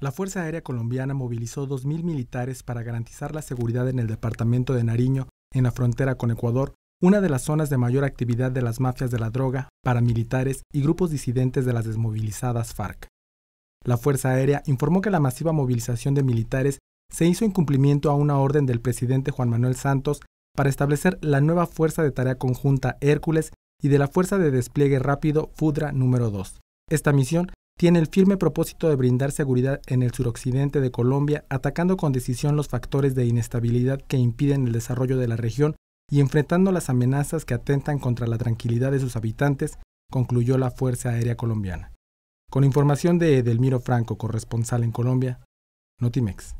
La Fuerza Aérea Colombiana movilizó 2.000 militares para garantizar la seguridad en el departamento de Nariño, en la frontera con Ecuador, una de las zonas de mayor actividad de las mafias de la droga, paramilitares y grupos disidentes de las desmovilizadas FARC. La Fuerza Aérea informó que la masiva movilización de militares se hizo en cumplimiento a una orden del presidente Juan Manuel Santos para establecer la nueva Fuerza de Tarea Conjunta Hércules y de la Fuerza de Despliegue Rápido FUDRA número 2. Esta misión tiene el firme propósito de brindar seguridad en el suroccidente de Colombia, atacando con decisión los factores de inestabilidad que impiden el desarrollo de la región y enfrentando las amenazas que atentan contra la tranquilidad de sus habitantes, concluyó la Fuerza Aérea Colombiana. Con información de Edelmiro Franco, corresponsal en Colombia, Notimex.